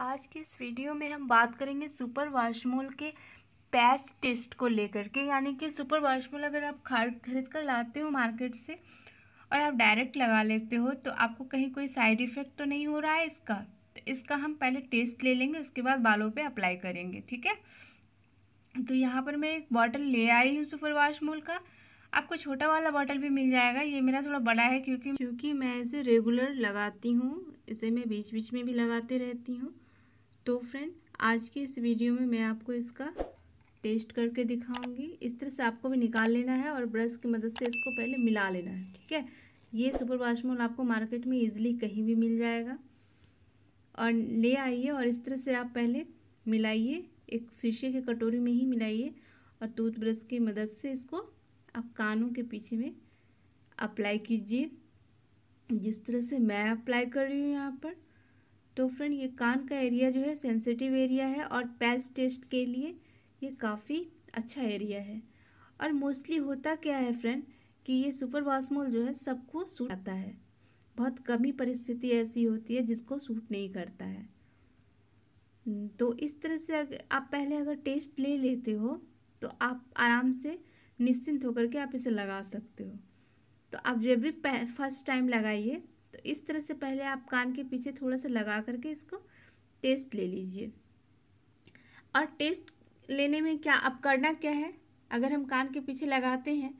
आज के इस वीडियो में हम बात करेंगे सुपर वाशमोल के पैस टेस्ट को लेकर के यानी कि सुपर वाशमोल अगर आप खरीद खरीद कर लाते हो मार्केट से और आप डायरेक्ट लगा लेते हो तो आपको कहीं कोई साइड इफ़ेक्ट तो नहीं हो रहा है इसका तो इसका हम पहले टेस्ट ले लेंगे उसके बाद बालों पे अप्लाई करेंगे ठीक है तो यहाँ पर मैं एक बॉटल ले आई हूँ सुपर वाशमोल का आपको छोटा वाला बॉटल भी मिल जाएगा ये मेरा थोड़ा बड़ा है क्योंकि क्योंकि मैं इसे रेगुलर लगाती हूँ इसे मैं बीच बीच में भी लगाती रहती हूँ तो फ्रेंड आज के इस वीडियो में मैं आपको इसका टेस्ट करके दिखाऊंगी इस तरह से आपको भी निकाल लेना है और ब्रश की मदद से इसको पहले मिला लेना है ठीक है ये सुपर वाशमोल आपको मार्केट में इजीली कहीं भी मिल जाएगा और ले आइए और इस तरह से आप पहले मिलाइए एक शीशे के कटोरी में ही मिलाइए और टूथ ब्रश की मदद से इसको आप कानों के पीछे में अप्लाई कीजिए जिस तरह से मैं अप्लाई कर रही हूँ यहाँ पर तो फ्रेंड ये कान का एरिया जो है सेंसिटिव एरिया है और पैच टेस्ट के लिए ये काफ़ी अच्छा एरिया है और मोस्टली होता क्या है फ्रेंड कि ये सुपर वास्मोल जो है सबको सूट आता है बहुत कमी परिस्थिति ऐसी होती है जिसको सूट नहीं करता है तो इस तरह से आप पहले अगर टेस्ट ले लेते हो तो आप आराम से निश्चिंत होकर के आप इसे लगा सकते हो तो आप जब भी फर्स्ट टाइम लगाइए तो इस तरह से पहले आप कान के पीछे थोड़ा सा लगा करके इसको टेस्ट ले लीजिए और टेस्ट लेने में क्या अब करना क्या है अगर हम कान के पीछे लगाते हैं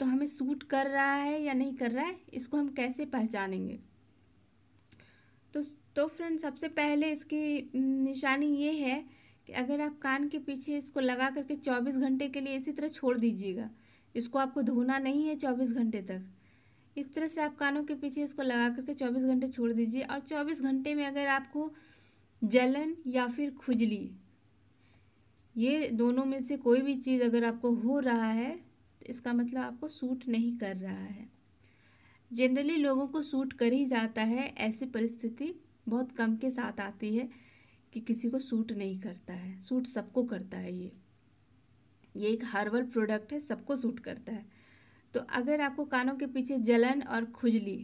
तो हमें सूट कर रहा है या नहीं कर रहा है इसको हम कैसे पहचानेंगे तो तो फ्रेंड सबसे पहले इसकी निशानी ये है कि अगर आप कान के पीछे इसको लगा करके 24 घंटे के लिए इसी तरह छोड़ दीजिएगा इसको आपको धोना नहीं है 24 घंटे तक इस तरह से आप कानों के पीछे इसको लगा करके 24 घंटे छोड़ दीजिए और 24 घंटे में अगर आपको जलन या फिर खुजली ये दोनों में से कोई भी चीज़ अगर आपको हो रहा है तो इसका मतलब आपको सूट नहीं कर रहा है जनरली लोगों को सूट कर ही जाता है ऐसी परिस्थिति बहुत कम के साथ आती है कि किसी को सूट नहीं करता है सूट सबको करता है ये ये एक हर्बल प्रोडक्ट है सबको सूट करता है तो अगर आपको कानों के पीछे जलन और खुजली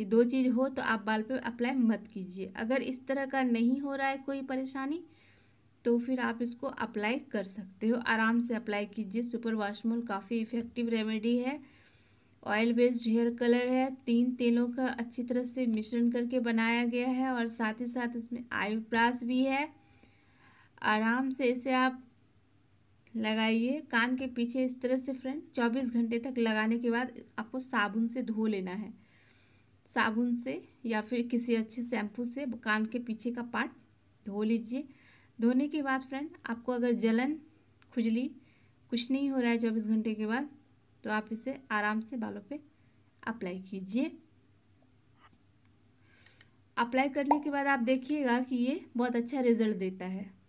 ये दो चीज़ हो तो आप बाल पे अप्लाई मत कीजिए अगर इस तरह का नहीं हो रहा है कोई परेशानी तो फिर आप इसको अप्लाई कर सकते हो आराम से अप्लाई कीजिए सुपर वाशमोल काफ़ी इफ़ेक्टिव रेमेडी है ऑयल बेस्ड हेयर कलर है तीन तेलों का अच्छी तरह से मिश्रण करके बनाया गया है और साथ ही साथ इसमें ब्रास भी है आराम से इसे आप लगाइए कान के पीछे इस तरह से फ्रेंड 24 घंटे तक लगाने के बाद आपको साबुन से धो लेना है साबुन से या फिर किसी अच्छे शैम्पू से कान के पीछे का पार्ट धो लीजिए धोने के बाद फ्रेंड आपको अगर जलन खुजली कुछ नहीं हो रहा है चौबीस घंटे के बाद तो आप इसे आराम से बालों पे अप्लाई कीजिए अप्लाई करने के बाद आप देखिएगा कि ये बहुत अच्छा रिजल्ट देता है